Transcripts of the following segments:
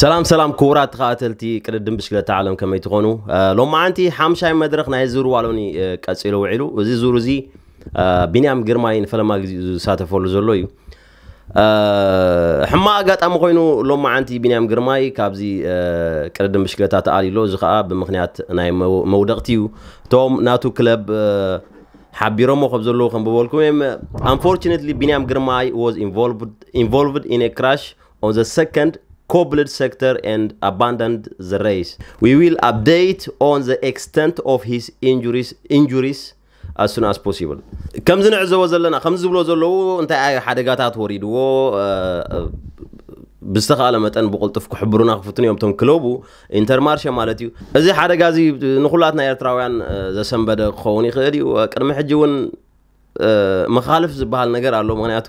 ሰላም ሰላም ክቡራት ተኸታተልቲ ቅድድም ብሽክለታ ዓለም ከመይ ትኾኑ ሎማዓንቲ ሓምሻይ መድረኽ ናይ ዙር ዋሎኒ ቀፂሉ ውዒሉ እዚ ዙር እዚ ቢንያም ግርማይ ንፈለማ ግዜ ዝሳተፈሉ ዘሎ እዩ ሕማቅ ኣጋጣሚ ኮይኑ ሎማዓንቲ ቢንያም ግርማይ ካብዚ ቅድድም ብሽክለታ ተኣሊሎ እዚ ከዓ ብምክንያት ናይ መውደቕቲ እዩ እቶም ናቱ ክለብ ሓቢሮሞ ከም ዘለዉ ከም ብበልኩም እዮም ኣንፎርነትሊ ቢንያም ግርማይ ዋዝ ኢንቮልቭድ ኢን ክራሽ ኦን ዘ ሰከንድ cobbled sector and abandoned the race. We will update on the extent of his injuries injuries as soon as possible. ከምዚ ንዕዘቦ ዘለና ከምዚ ዝብሎ ዘለዉ እንታይ ሓደጋታት ወሪድዎ ብዝተኸኣለ መጠን ብቁልጡፍ ክሕብሩና ክፍትን እዮም እቶም ክለቡ ኢንተርማርሻ ማለት እዩ እዚ ሓደጋ እዚ ንኩላትና ኤርትራውያን ዘሰንበደ ክኸውን ይኽእል እዩ ቅድሚ ሕጂ እውን መኻልፍ ዝበሃል ነገር ኣሎ ምክንያቱ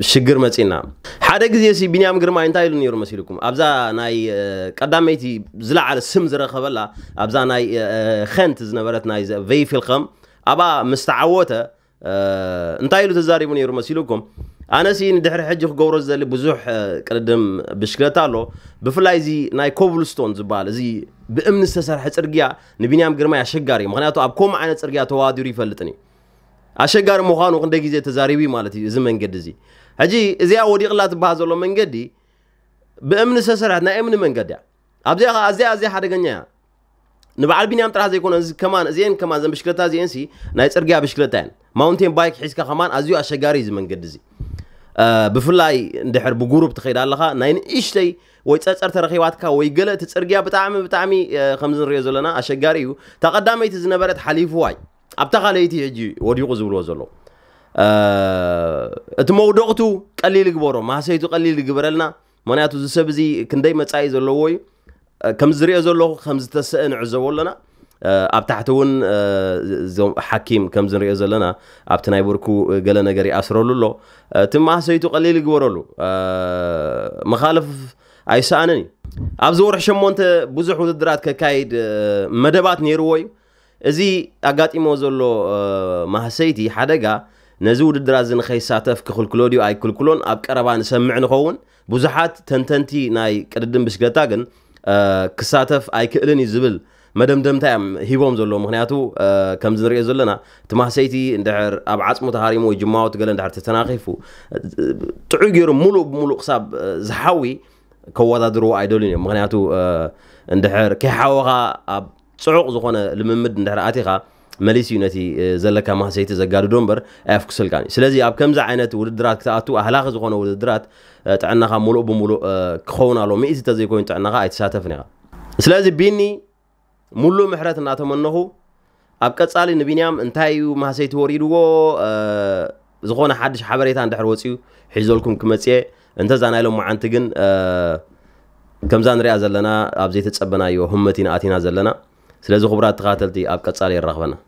شجر متينا حرق زي سي بنيام غير ما انتاي مسيلكم ابزا ناي قداميتي زلا على السم زرخبلا ابزا ناي خنت زنبرت ناي في في الخم ابا مستعوته انتاي تزاري من ير مسيلكم انا سي ندحر حج غورز زل بزوح قدم بشكلتا له بفلاي زي ناي كوبلستون زبال زي بامن استسرح صرغيا نبنيام غير ما يشغاري مخنياتو ابكم كوم عينت صرغيا توادر يفلطني أشجار مهان وقندي جزء تزاريبي مالتي زمن قدزي هجي زيا وريق لا تبهز ولا من قدي بأمن سسر عندنا أمن من قدي أبدي أخا أزيا أزيا حد جنيا نبعل بني أم ترى يكون أز كمان زين كمان زين بشكلة زي إنسي نايس أرجع بشكلة تان ماونتين بايك حس كمان أزيو أشجار زمن قدزي بفلاي دحر بجروب تخيل الله ناين إيش تي ويتسأر ترى خيواتك تسأل تسأرجع بتعمي بتعمي خمسين ريال لنا أشجاريو تقدامي تزنبرت حليف واي ኣብታ ካልይቲ ሕጂ ወዲቑ ዝብልዎ ዘሎ እቲ መውደቕቱ ቀሊል ይግበሮ ማህሰይቱ ቀሊል ይግበረልና ምክንያቱ እዚ ሰብ እዚ ክንደይ መፃኢ ዘለዎ እዩ ከም ዝሪኦ ዘለኹ ከም ዝተስአ ንዕዘቦ ኣለና ኣብ ታሕቲ እውን እዞም ሓኪም ከም ዝንሪኦ ዘለና ኣብቲ ናይ ብርኩ ገለ ነገር ይኣስረሉ ኣሎ እቲ ማህሰይቱ ቀሊል ይግበረሉ መኻለፍ ኣይሰኣንን እዩ ኣብዚ ወርሒ ሸሞንተ ብዙሕ ውድድራት ከካይድ መደባት ነይርዎ እዩ እዚ ኣጋጢሞ ዘሎ ማህሰይቲ ሓደጋ ነዚ ውድድራ እዚ ንከይሳተፍ ክክልክሎ ድዩ ኣይክልክሎን ኣብ ቀረባ ንሰምዕ ንኸውን ብዙሓት ተንተንቲ ናይ ቅድድም ብሽክለታ ግን ክሳተፍ ኣይክእልን እዩ ዝብል መደምደምታ እዮም ሂቦም ዘሎ ምክንያቱ ከምዚ ንሪኦ ዘለና እቲ ማህሰይቲ እንድሕር ኣብ ዓፅሙ ተሃሪሙ ወይ ጅማወት ገለ እንድሕር ተተናኺፉ ጥዑይ ገይሩ ሙሉእ ብሙሉእ ክሳብ ዝሓዊ ከወዳድርዎ ኣይደሉን እዮም ምክንያቱ እንድሕር ከይሓወኻ ኣብ ፅዑቕ ዝኾነ ልምምድ እንድሕር ኣቲኻ መሊስ እዩ ነቲ ዘለካ ማህሰይቲ ዘጋድዶ እምበር ኣየፍክስልካን እዩ ስለዚ ኣብ ከምዚ ዓይነት ውድድራት ክትኣቱ ኣህላኺ ዝኾነ ውድድራት ጥዕናኻ ሙሉእ ብምሉእ ክኸውን ኣለዎ ምእቲ እንተዘይኮይኑ ጥዕናኻ ኣይትሳተፍን ኢኻ ስለዚ ቢኒ ሙሉእ ምሕረት እናተመነኹ ኣብ ቀጻሊ ንቢንያም እንታይ እዩ ማህሰይቲ ወሪድዎ ዝኾነ ሓድሽ ሓበሬታ እንድሕር ወፂኡ ሒዘልኩም ክመፅየ እንተዛናኢሎም መዓንቲ ግን ከምዛ ንሪኣ ዘለና ኣብ ዘይተፀበናዮ ህመቲና ኣቲና ዘለና سلازو خبرات تقاتلتي أبقى تصالي الرغبنا